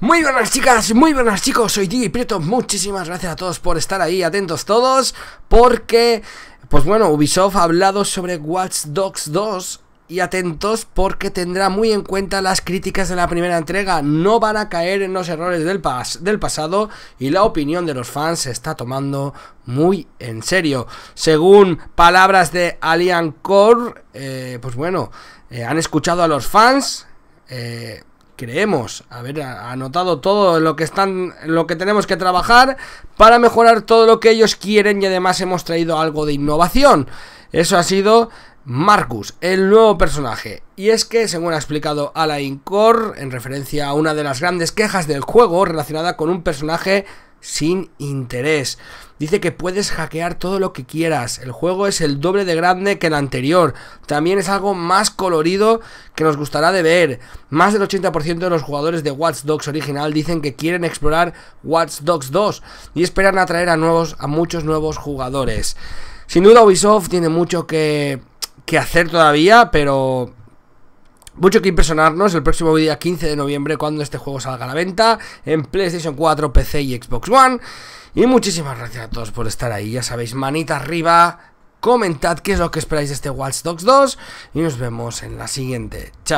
Muy buenas chicas, muy buenas chicos, soy DJ Prieto, muchísimas gracias a todos por estar ahí, atentos todos, porque, pues bueno, Ubisoft ha hablado sobre Watch Dogs 2 y atentos porque tendrá muy en cuenta las críticas de la primera entrega, no van a caer en los errores del, del pasado y la opinión de los fans se está tomando muy en serio. Según palabras de Alien Core, eh, pues bueno, eh, han escuchado a los fans... Eh, creemos haber anotado todo lo que están lo que tenemos que trabajar para mejorar todo lo que ellos quieren y además hemos traído algo de innovación. Eso ha sido Marcus, el nuevo personaje. Y es que, según ha explicado Alain Core, en referencia a una de las grandes quejas del juego relacionada con un personaje sin interés. Dice que puedes hackear todo lo que quieras. El juego es el doble de grande que el anterior. También es algo más colorido que nos gustará de ver. Más del 80% de los jugadores de Watch Dogs original dicen que quieren explorar Watch Dogs 2 y esperan atraer a nuevos a muchos nuevos jugadores. Sin duda Ubisoft tiene mucho que que hacer todavía, pero mucho que impresionarnos el próximo día 15 de noviembre cuando este juego salga a la venta en PlayStation 4, PC y Xbox One. Y muchísimas gracias a todos por estar ahí, ya sabéis, manita arriba, comentad qué es lo que esperáis de este Watch Dogs 2 y nos vemos en la siguiente. Chao.